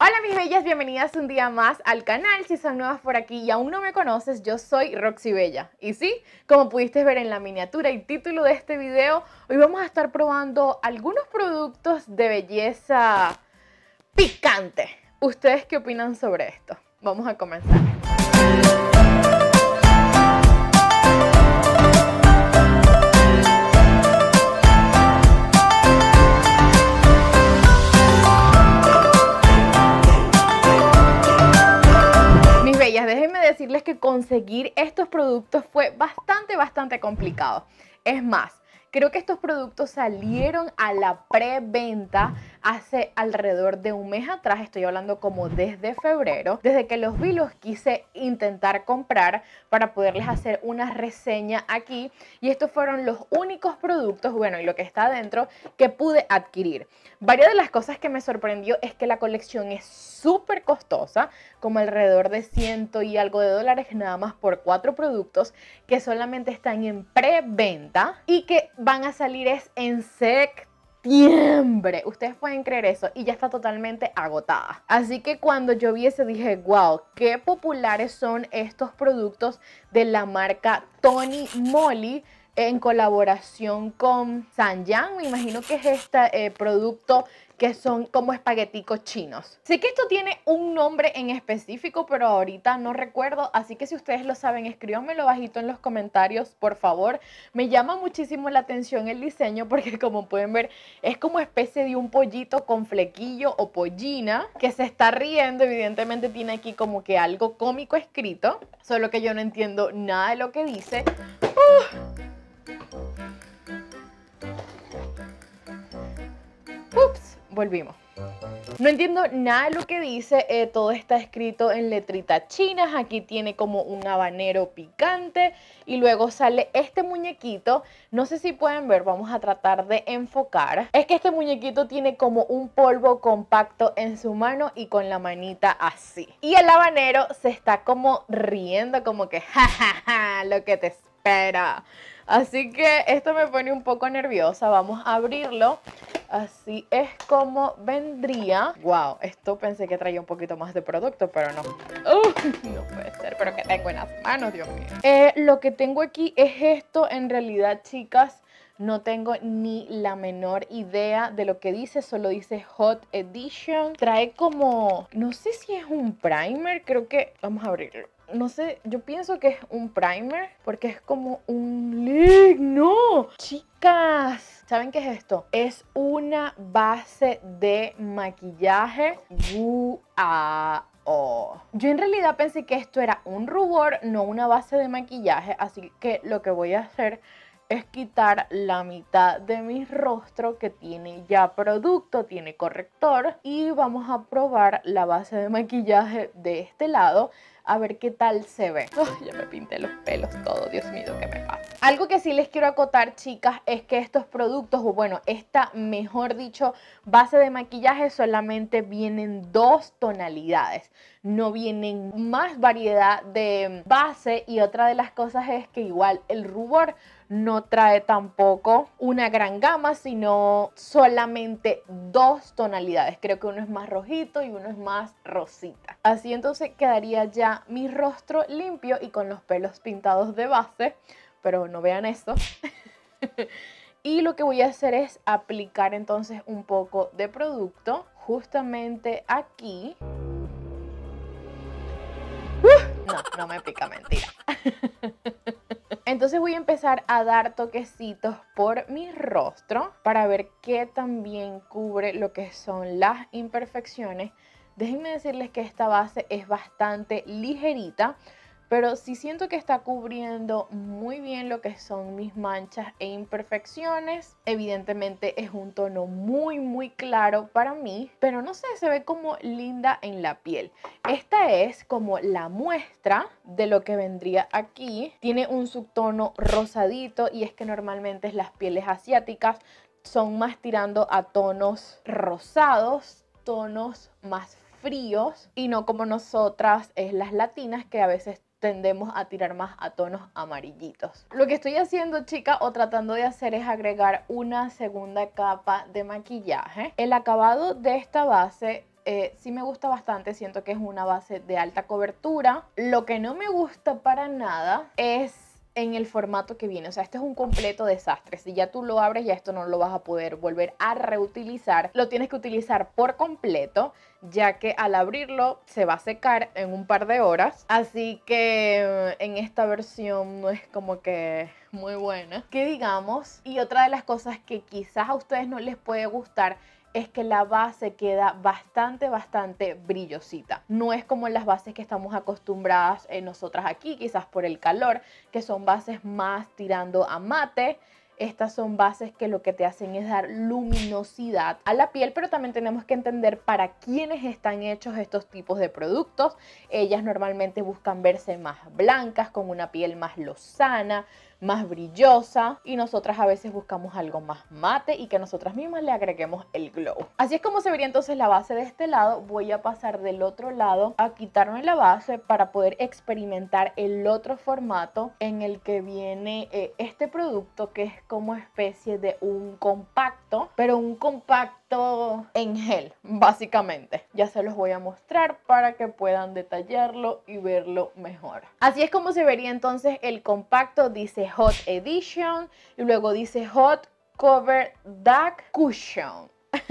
Hola mis bellas, bienvenidas un día más al canal. Si son nuevas por aquí y aún no me conoces, yo soy Roxy Bella. Y sí, como pudiste ver en la miniatura y título de este video, hoy vamos a estar probando algunos productos de belleza picante. ¿Ustedes qué opinan sobre esto? Vamos a comenzar. conseguir estos productos fue bastante, bastante complicado. Es más, creo que estos productos salieron a la preventa hace alrededor de un mes atrás, estoy hablando como desde febrero, desde que los vi los quise intentar comprar para poderles hacer una reseña aquí y estos fueron los únicos productos, bueno, y lo que está adentro que pude adquirir. Varias de las cosas que me sorprendió es que la colección es súper costosa, como alrededor de ciento y algo de dólares nada más por cuatro productos que solamente están en preventa y que van a salir es en sec septiembre. Ustedes pueden creer eso y ya está totalmente agotada. Así que cuando yo vi ese dije, wow, qué populares son estos productos de la marca Tony Moly en colaboración con San Me imagino que es este eh, producto que son como espagueticos chinos. Sé que esto tiene un nombre en específico, pero ahorita no recuerdo, así que si ustedes lo saben, escríbanmelo bajito en los comentarios, por favor. Me llama muchísimo la atención el diseño porque como pueden ver, es como especie de un pollito con flequillo o pollina que se está riendo, evidentemente tiene aquí como que algo cómico escrito, solo que yo no entiendo nada de lo que dice. Ups, volvimos. No entiendo nada lo que dice, eh, todo está escrito en letritas chinas, aquí tiene como un habanero picante y luego sale este muñequito, no sé si pueden ver, vamos a tratar de enfocar. Es que este muñequito tiene como un polvo compacto en su mano y con la manita así. Y el habanero se está como riendo como que jajaja, lo que te espera. Así que esto me pone un poco nerviosa. Vamos a abrirlo. Así es como vendría. Wow, esto pensé que traía un poquito más de producto, pero no. no puede ser, pero que tengo en las manos, Dios mío. Eh, lo que tengo aquí es esto. En realidad, chicas, no tengo ni la menor idea de lo que dice, solo dice Hot Edition. Trae como, no sé si es un primer, creo que, vamos a abrirlo no sé, yo pienso que es un primer porque es como un ¡No! Chicas, ¿saben qué es esto? Es una base de maquillaje. Yo en realidad pensé que esto era un rubor, no una base de maquillaje, así que lo que voy a hacer es quitar la mitad de mi rostro que tiene ya producto, tiene corrector y vamos a probar la base de maquillaje de este lado a ver qué tal se ve. ya me pinté los pelos todo, Dios mío, ¿qué me pasa? Algo que sí les quiero acotar, chicas, es que estos productos, o bueno, esta, mejor dicho, base de maquillaje solamente vienen dos tonalidades. No vienen más variedad de base y otra de las cosas es que igual el rubor no trae tampoco una gran gama, sino solamente dos tonalidades. Creo que uno es más rojito y uno es más rosita. Así entonces quedaría ya mi rostro limpio y con los pelos pintados de base, pero no vean eso. y lo que voy a hacer es aplicar entonces un poco de producto justamente aquí. Uh, no, no me pica, mentira. Entonces voy a empezar a dar toquecitos por mi rostro para ver qué también cubre lo que son las imperfecciones. Déjenme decirles que esta base es bastante ligerita, pero sí siento que está cubriendo muy bien lo que son mis manchas e imperfecciones. Evidentemente es un tono muy muy claro para mí, pero no sé, se ve como linda en la piel. Esta es como la muestra de lo que vendría aquí. Tiene un subtono rosadito y es que normalmente las pieles asiáticas son más tirando a tonos rosados, tonos más fríos y no como nosotras es eh, las latinas que a veces tendemos a tirar más a tonos amarillitos. Lo que estoy haciendo, chica, o tratando de hacer es agregar una segunda capa de maquillaje. El acabado de esta base eh, sí me gusta bastante, siento que es una base de alta cobertura. Lo que no me gusta para nada es en el formato que viene. O sea, este es un completo desastre. Si ya tú lo abres, ya esto no lo vas a poder volver a reutilizar. Lo tienes que utilizar por completo, ya que al abrirlo se va a secar en un par de horas. Así que mm, en esta versión no es como que muy buena. Que digamos, y otra de las cosas que quizás a ustedes no les puede gustar es que la base queda bastante, bastante brillosita. No es como las bases que estamos acostumbradas eh, nosotras aquí, quizás por el calor, que son bases más tirando a mate. Estas son bases que lo que te hacen es dar luminosidad a la piel, pero también tenemos que entender para quiénes están hechos estos tipos de productos. Ellas normalmente buscan verse más blancas, con una piel más lozana, más brillosa y nosotras a veces buscamos algo más mate y que nosotras mismas le agreguemos el glow. Así es como se vería entonces la base de este lado. Voy a pasar del otro lado a quitarme la base para poder experimentar el otro formato en el que viene eh, este producto que es como especie de un compacto, pero un compacto todo en gel, básicamente. Ya se los voy a mostrar para que puedan detallarlo y verlo mejor. Así es como se vería entonces el compacto. Dice Hot Edition y luego dice Hot Cover Duck Cushion.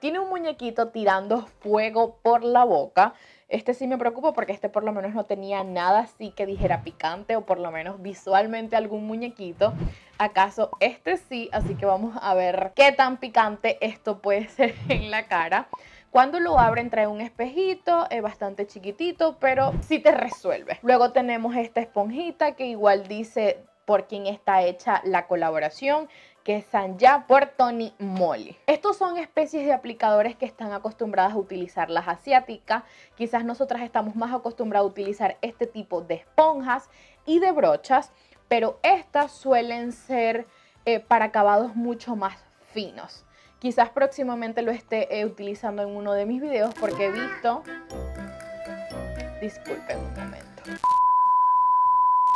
Tiene un muñequito tirando fuego por la boca este sí me preocupa porque este por lo menos no tenía nada así que dijera picante o por lo menos visualmente algún muñequito. ¿Acaso este sí? Así que vamos a ver qué tan picante esto puede ser en la cara. Cuando lo abren trae un espejito, es bastante chiquitito, pero sí te resuelve. Luego tenemos esta esponjita que igual dice por quién está hecha la colaboración que ya por Tony Mole. Estos son especies de aplicadores que están acostumbradas a utilizar las asiáticas. Quizás nosotras estamos más acostumbradas a utilizar este tipo de esponjas y de brochas, pero estas suelen ser eh, para acabados mucho más finos. Quizás próximamente lo esté eh, utilizando en uno de mis videos porque he visto... Disculpen un momento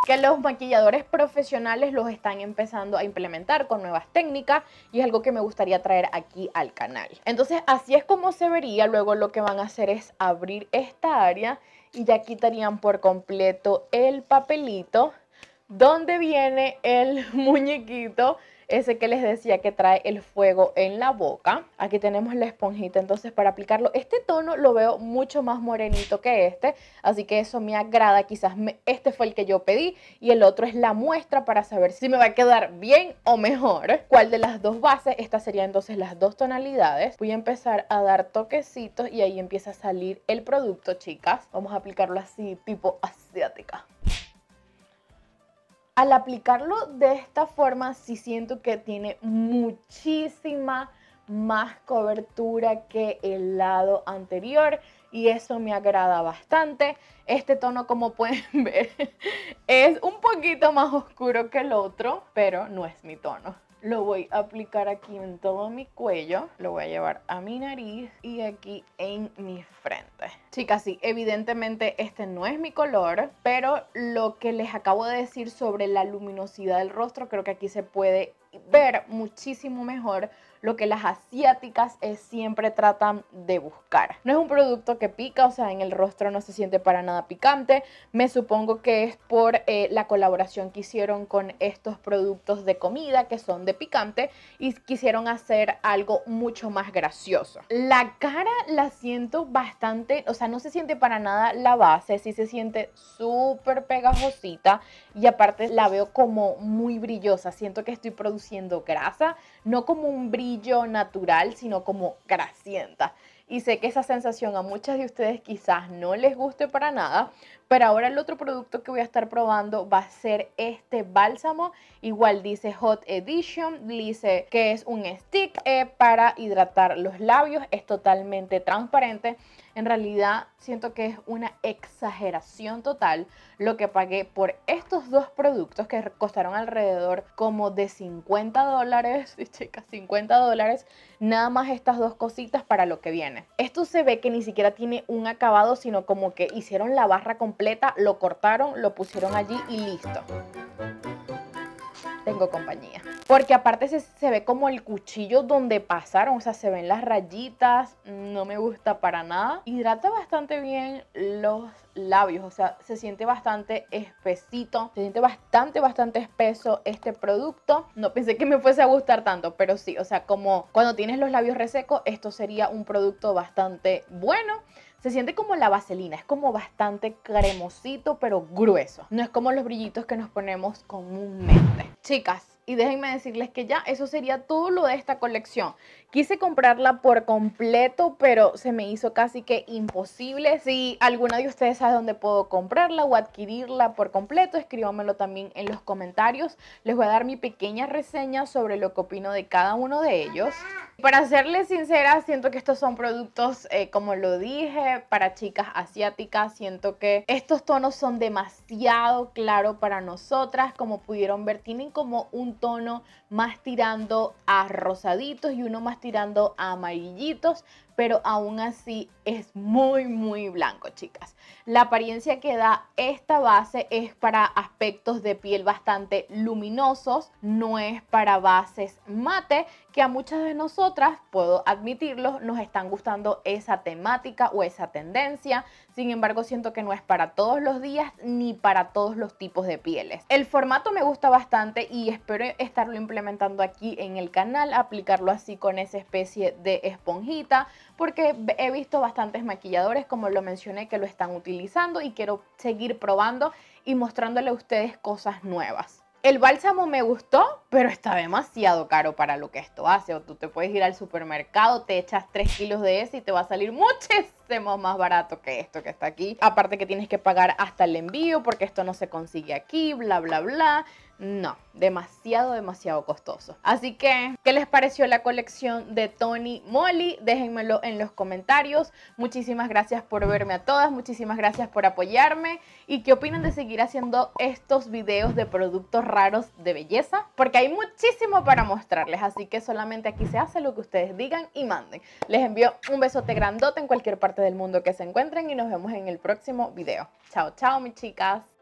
que los maquilladores profesionales los están empezando a implementar con nuevas técnicas y es algo que me gustaría traer aquí al canal. Entonces así es como se vería, luego lo que van a hacer es abrir esta área y ya quitarían por completo el papelito donde viene el muñequito ese que les decía que trae el fuego en la boca. Aquí tenemos la esponjita entonces para aplicarlo. Este tono lo veo mucho más morenito que este, así que eso me agrada. Quizás este fue el que yo pedí y el otro es la muestra para saber si me va a quedar bien o mejor. ¿Cuál de las dos bases? Estas serían entonces las dos tonalidades. Voy a empezar a dar toquecitos y ahí empieza a salir el producto, chicas. Vamos a aplicarlo así, tipo asiática al aplicarlo de esta forma, sí siento que tiene muchísima más cobertura que el lado anterior y eso me agrada bastante. Este tono, como pueden ver, es un poquito más oscuro que el otro, pero no es mi tono. Lo voy a aplicar aquí en todo mi cuello, lo voy a llevar a mi nariz y aquí en mi frente. Chicas, sí, evidentemente este no es mi color, pero lo que les acabo de decir sobre la luminosidad del rostro, creo que aquí se puede ver muchísimo mejor lo que las asiáticas es, eh, siempre tratan de buscar. No es un producto que pica, o sea, en el rostro no se siente para nada picante. Me supongo que es por eh, la colaboración que hicieron con estos productos de comida que son de picante y quisieron hacer algo mucho más gracioso. La cara la siento bastante, o sea, no se siente para nada la base, sí se siente súper pegajosita y aparte la veo como muy brillosa. Siento que estoy produciendo grasa, no como un brillo natural, sino como grasienta. Y sé que esa sensación a muchas de ustedes quizás no les guste para nada, pero ahora el otro producto que voy a estar probando va a ser este bálsamo. Igual dice Hot Edition, dice que es un stick eh, para hidratar los labios, es totalmente transparente. En realidad siento que es una exageración total lo que pagué por estos dos productos que costaron alrededor como de 50 dólares, chicas, 50 dólares, nada más estas dos cositas para lo que viene. Esto se ve que ni siquiera tiene un acabado, sino como que hicieron la barra completa, lo cortaron, lo pusieron allí y listo. Tengo compañía. Porque aparte se, ve como el cuchillo donde pasaron, o sea, se ven las rayitas, no me gusta para nada. Hidrata bastante bien los labios, o sea, se siente bastante espesito, se siente bastante, bastante espeso este producto. No pensé que me fuese a gustar tanto, pero sí, o sea, como cuando tienes los labios resecos, esto sería un producto bastante bueno. Se siente como la vaselina, es como bastante cremosito, pero grueso. No es como los brillitos que nos ponemos comúnmente. Chicas, y déjenme decirles que ya, eso sería todo lo de esta colección. Quise comprarla por completo, pero se me hizo casi que imposible. Si alguna de ustedes sabe dónde puedo comprarla o adquirirla por completo, escríbamelo también en los comentarios. Les voy a dar mi pequeña reseña sobre lo que opino de cada uno de ellos. Para serles sincera, siento que estos son productos, eh, como lo dije, para chicas asiáticas. Siento que estos tonos son demasiado claros para nosotras. Como pudieron ver, tienen como un tono más tirando a rosaditos y uno más tirando a amarillitos, pero aún así es muy, muy blanco, chicas. La apariencia que da esta base es para aspectos de piel bastante luminosos, no es para bases mate, que a muchas de nosotras, puedo admitirlo, nos están gustando esa temática o esa tendencia. Sin embargo, siento que no es para todos los días ni para todos los tipos de pieles. El formato me gusta bastante y espero estarlo implementando aquí en el canal, aplicarlo así con esa especie de esponjita porque he visto bastantes maquilladores, como lo mencioné, que lo están utilizando y quiero seguir probando y mostrándole a ustedes cosas nuevas. El bálsamo me gustó, pero está demasiado caro para lo que esto hace. O tú te puedes ir al supermercado, te echas 3 kilos de ese y te va a salir muchísimo más barato que esto que está aquí. Aparte que tienes que pagar hasta el envío porque esto no se consigue aquí, bla, bla, bla. No, demasiado, demasiado costoso. Así que, ¿qué les pareció la colección de Tony Moly? Déjenmelo en los comentarios. Muchísimas gracias por verme a todas, muchísimas gracias por apoyarme. ¿Y qué opinan de seguir haciendo estos videos de productos raros de belleza? Porque hay muchísimo para mostrarles, así que solamente aquí se hace lo que ustedes digan y manden. Les envío un besote grandote en cualquier parte del mundo que se encuentren y nos vemos en el próximo video. Chao, chao, mis chicas.